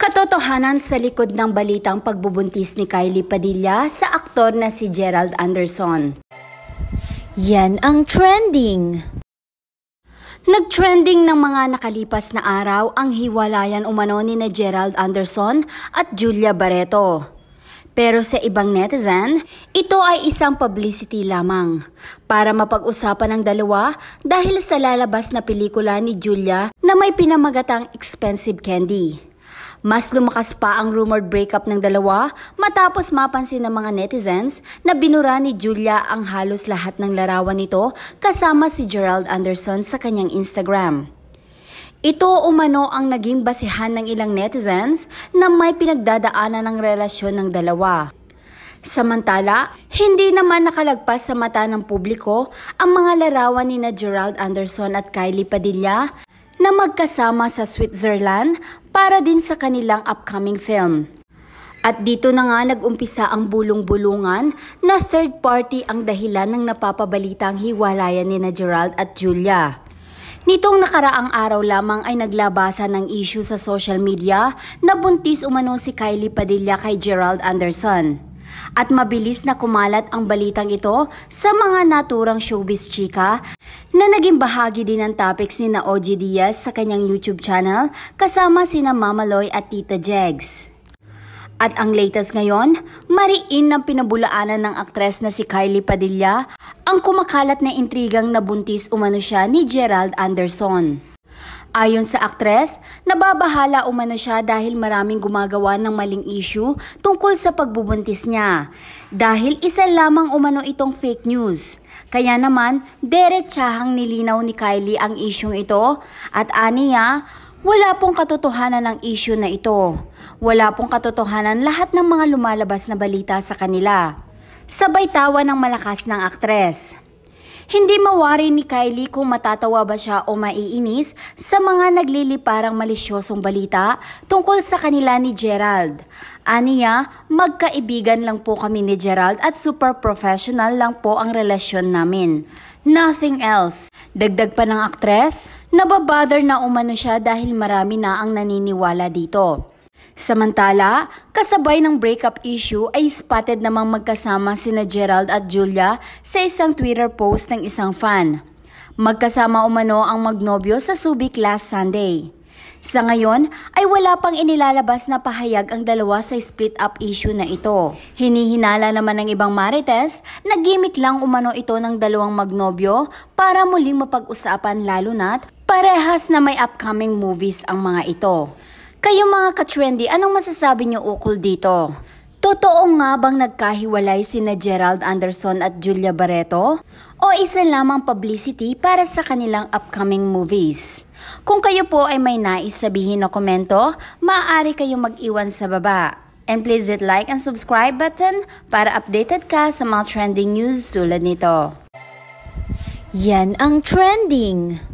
Katotohanan sa likod ng balitang pagbubuntis ni Kylie Padilla sa aktor na si Gerald Anderson. Yan ang trending! Nag-trending ng mga nakalipas na araw ang hiwalayan umano ni na Gerald Anderson at Julia Barreto. Pero sa ibang netizen, ito ay isang publicity lamang para mapag-usapan ng dalawa dahil sa lalabas na pelikula ni Julia na may pinamagatang Expensive Candy. Mas lumakas pa ang rumored breakup ng dalawa matapos mapansin ng mga netizens na binura ni Julia ang halos lahat ng larawan nito kasama si Gerald Anderson sa kanyang Instagram. Ito umano ang naging basihan ng ilang netizens na may pinagdadaanan ng relasyon ng dalawa. Samantala, hindi naman nakalagpas sa mata ng publiko ang mga larawan ni na Gerald Anderson at Kylie Padilla na magkasama sa Switzerland para din sa kanilang upcoming film. At dito na nga nag-umpisa ang bulong-bulungan na third party ang dahilan ng napapabalitang hiwalayan ni na Gerald at Julia. Nitong nakaraang araw lamang ay naglabasa ng issue sa social media na buntis umano si Kylie Padilla kay Gerald Anderson. At mabilis na kumalat ang balitang ito sa mga naturang showbiz chika na naging bahagi din ng topics ni na OG Diaz sa kanyang YouTube channel kasama sina Mama Loy at Tita Jegs. At ang latest ngayon, mariin ng pinabulaanan ng aktres na si Kylie Padilla ang kumakalat na intrigang nabuntis umano siya ni Gerald Anderson. Ayon sa aktres, nababahala umano siya dahil maraming gumagawa ng maling issue tungkol sa pagbubuntis niya. Dahil isa lamang umano itong fake news. Kaya naman, deretsahang nilinaw ni Kylie ang isyong ito at aniya, wala pong katotohanan ang issue na ito. Wala pong katotohanan lahat ng mga lumalabas na balita sa kanila. Sabay tawa ng malakas ng aktres. Hindi mawari ni Kylie kung matatawa ba siya o maiinis sa mga nagliliparang malisyosong balita tungkol sa kanila ni Gerald. Aniya, magkaibigan lang po kami ni Gerald at super professional lang po ang relasyon namin. Nothing else. Dagdag pa ng aktres, nababother na umano siya dahil marami na ang naniniwala dito. Samantala, kasabay ng breakup issue ay spotted namang magkasama sina Gerald at Julia sa isang Twitter post ng isang fan. Magkasama umano ang magnobyo sa Subic last Sunday. Sa ngayon ay wala pang inilalabas na pahayag ang dalawa sa split up issue na ito. Hinihinala naman ng ibang marites na gimmick lang umano ito ng dalawang magnobyo para muling mapag-usapan lalo na't parehas na may upcoming movies ang mga ito. Kayo mga ka-trendy, anong masasabi niyo ukol dito? Totoo nga bang nagkahiwalay sina Gerald Anderson at Julia Barreto? O isa lamang publicity para sa kanilang upcoming movies? Kung kayo po ay may nais sabihin na komento, maaari kayong mag-iwan sa baba. And please hit like and subscribe button para updated ka sa mga trending news tulad nito. Yan ang trending!